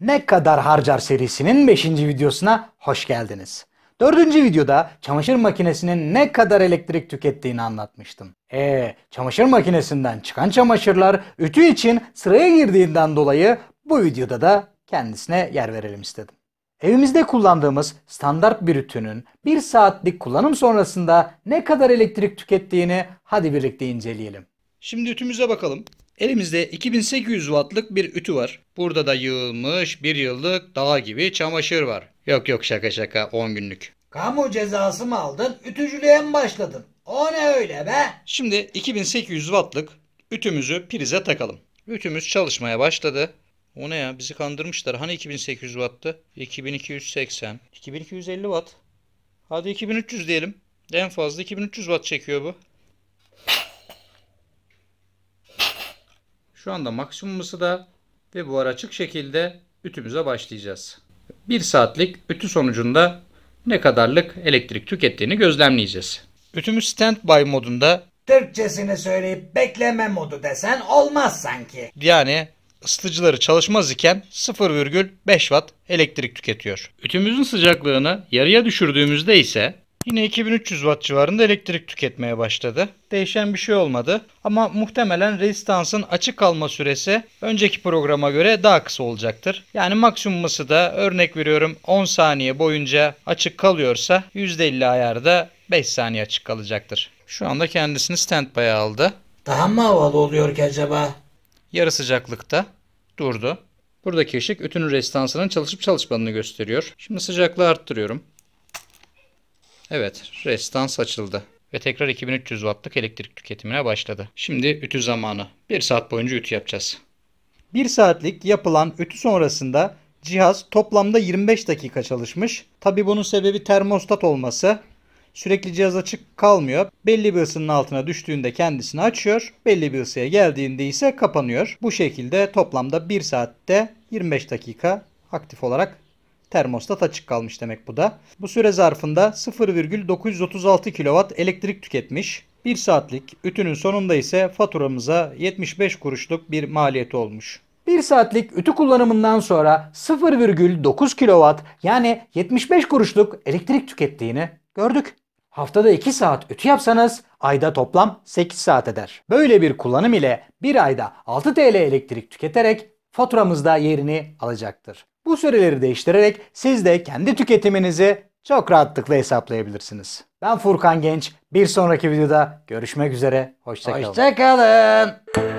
Ne kadar harcar serisinin 5. videosuna hoş geldiniz. 4. videoda çamaşır makinesinin ne kadar elektrik tükettiğini anlatmıştım. Eee çamaşır makinesinden çıkan çamaşırlar ütü için sıraya girdiğinden dolayı bu videoda da kendisine yer verelim istedim. Evimizde kullandığımız standart bir ütünün 1 saatlik kullanım sonrasında ne kadar elektrik tükettiğini hadi birlikte inceleyelim. Şimdi ütümüze bakalım. Elimizde 2800 wattlık bir ütü var. Burada da yığılmış bir yıllık dağ gibi çamaşır var. Yok yok şaka şaka 10 günlük. Kamu cezası mı aldın, ütücülüğe mi başladın? O ne öyle be? Şimdi 2800 wattlık ütümüzü prize takalım. Ütümüz çalışmaya başladı. O ne ya bizi kandırmışlar. Hani 2800 watt'tı? 2280. 2250 watt. Hadi 2300 diyelim. En fazla 2300 watt çekiyor bu. Şu anda maksimum ısıda ve buhar açık şekilde ütümüze başlayacağız. 1 saatlik ütü sonucunda ne kadarlık elektrik tükettiğini gözlemleyeceğiz. Ütümüz standby modunda Türkçesini söyleyip bekleme modu desen olmaz sanki. yani ısıtıcıları çalışmaz iken 0,5 watt elektrik tüketiyor. Ütümüzün sıcaklığını yarıya düşürdüğümüzde ise Yine 2300 watt civarında elektrik tüketmeye başladı. Değişen bir şey olmadı ama muhtemelen rezistansın açık kalma süresi önceki programa göre daha kısa olacaktır. Yani maksimum da, örnek veriyorum 10 saniye boyunca açık kalıyorsa %50 ayarda 5 saniye açık kalacaktır. Şu anda kendisini standby'a aldı. Daha mı havalı oluyor ki acaba? Yarı sıcaklıkta durdu. Buradaki ışık ütünün rezistansının çalışıp çalışmadığını gösteriyor. Şimdi sıcaklığı arttırıyorum. Evet, restans açıldı ve tekrar 2300 wattlık elektrik tüketimine başladı. Şimdi ütü zamanı. 1 saat boyunca ütü yapacağız. 1 saatlik yapılan ütü sonrasında cihaz toplamda 25 dakika çalışmış. Tabi bunun sebebi termostat olması. Sürekli cihaz açık kalmıyor. Belli bir ısının altına düştüğünde kendisini açıyor. Belli bir ısıya geldiğinde ise kapanıyor. Bu şekilde toplamda 1 saatte 25 dakika aktif olarak Termostat açık kalmış demek bu da. Bu süre zarfında 0,936 kW elektrik tüketmiş. 1 saatlik ütünün sonunda ise faturamıza 75 kuruşluk bir maliyeti olmuş. 1 saatlik ütü kullanımından sonra 0,9 kW yani 75 kuruşluk elektrik tükettiğini gördük. Haftada 2 saat ütü yapsanız ayda toplam 8 saat eder. Böyle bir kullanım ile bir ayda 6 TL elektrik tüketerek faturamızda yerini alacaktır. Bu süreleri değiştirerek siz de kendi tüketiminizi çok rahatlıkla hesaplayabilirsiniz. Ben Furkan Genç. Bir sonraki videoda görüşmek üzere. Hoşçakalın. Hoşçakalın.